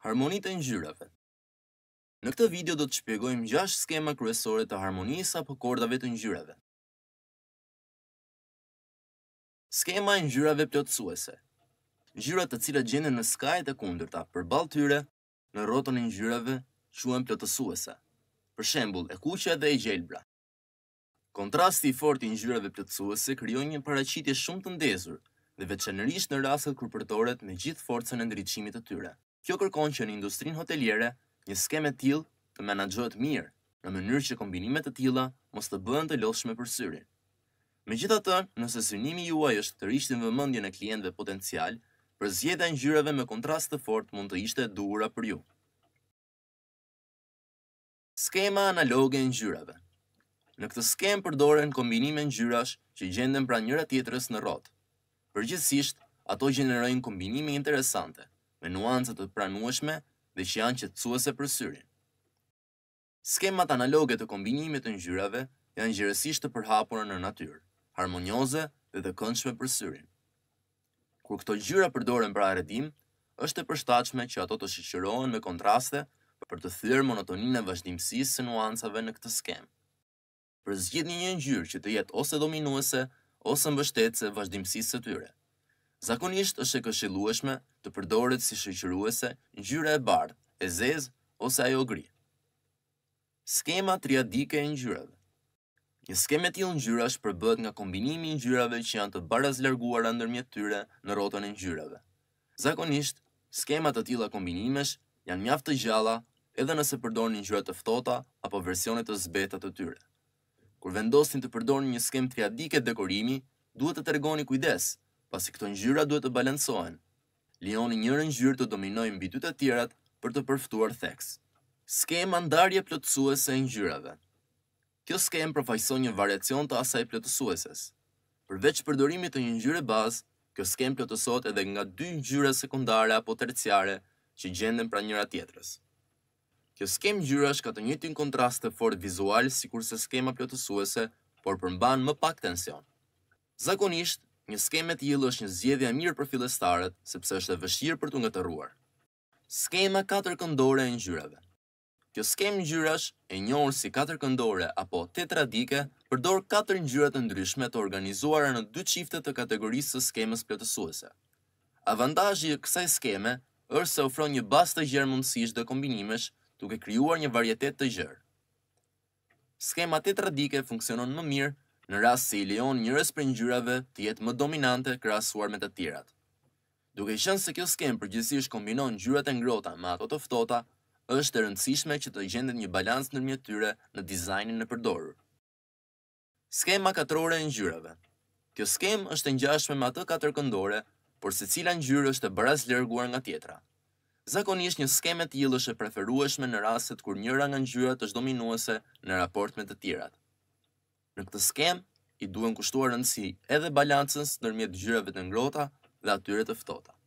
Harmonitë e ngjyrave. Në këtë video do të shpjegojmë 6 skema kryesore të harmonisë apo kordave të ngjyrave. Skema e ngjyrave plotësuese. Ngjyrat të cilat gjenden në skajet e kundërta përballë tyre në rrotën e ngjyrave quhen plotësuese. Për shembull, e kuqe dhe e gjelbra. Kontrasti i fortë i ngjyrave plotësuese krijon një paraqitje shumë të ndezur dhe veçanërisht në rastet kur me gjithë forcën e ndriçimit të tyre. Kjo kërkon që në industrinë hoteliere, një skemë e tillë të menaxhohet mirë në mënyrë që kombinimet e tilla mos të bëhen të lodhshme për syrin. Megjithatë, nëse synimi juaj është të rishtin vëmendjen e klientëve potencial, përzgjedhja e ngjyrave me kontrast të fortë mund të ishte e duhur për ju. Skema analoge e ngjyrave. Në këtë skemë përdoren kombinime ngjyrash që gjenden pranë njëra tjetrës në rrotë. Përgjithsisht, ato gjenerojnë kombinime interesante, me nuancat të pranueshme dhe që janë qëtësuese për syrin. Skemat analoge të kombinimit të njyrave janë gjërësisht të përhapura në naturë, harmonioze dhe dhe këndshme për syrin. Kur këto gjyra përdoren për arredim, është e përshtachme që ato të shqyrohen me kontraste për të thyrë monotonin e vazhdimësisë së nuancave në këtë skem. Për zgjit një ngjyrë që të jetë ose dominuese ose mbështetëse vazhdimësisë së tyre. Zakonisht është e këshillueshme të përdoret si shoqëruese ngjyra e bardhë, e zezë ose ajo gri. Skema triadike e ngjyrave. Një skemë e tillë është përbët nga kombinimi i ngjyrave që janë të barazlarguara ndërmjet tyre në rrotën e ngjyrave. Zakonisht, skema të tilla kombinimesh janë mjaft të gjalla, edhe nëse përdorni ngjyra të ftohta apo versione të zbeta të tyre. Kur vendosni të përdorni një skem triadike dekorimi, duhet të tregoni kujdes pasi këto ngjyra duhet të balancohen. Lejoni një ngjyrë të dominojë mbi dy të tjerat për të përftuar theks. Skema ndarje plotësuese e ngjyrave. Kjo skemë përfaqëson një variacion të asaj plotësueses. Përveç përdorimit të një ngjyre bazë, kjo skemë plotësohet edhe nga dy ngjyra sekondare apo terciare që gjenden pranë njëra tjetrës. Kjo skemë ngjyrash ka të njëjtin kontrast të fortë vizual sikurse skema plotësuese, por përmban më pak tension. Zakonisht, Një skemë e tillë është një zgjedhje mirë për fillestarët, sepse është e vështirë për t'u ruar. Skema katërkëndore e ngjyrave. Kjo skemë ngjyrash e njohur si katërkëndore apo tetradike përdor katër ngjyra të ndryshme të organizuara në dy çifte të kategorisë së skemës plotësuese. Avantazhi i kësaj skeme është se ofron një bazë të gjerë mundësish dhe kombinimesh, duke krijuar një varietet të gjerë. Skema tetradike funksionon më mirë në rast se i lejon njërës për njyrave të jetë më dominante krasuar me të tjerat. Duke shënë se kjo skem përgjësisht kombinon njyrat e ngrota me ato të ftota, është e rëndësishme që të gjendet një balans në tyre në dizajnin në përdorur. Skema katrore e njyrave Kjo skem është e njashme me atë katërkëndore, por se cila njyrë është e bëraz lërguar nga tjetra. Zakonisht një skemet jilë është e preferueshme në rastet kur njëra nga njyrat është dominuese në raport me të tjerat në këtë skem i duhen kushtuar rëndësi edhe balancës nërmjet gjyrave të ngrohta dhe atyre të ftohta.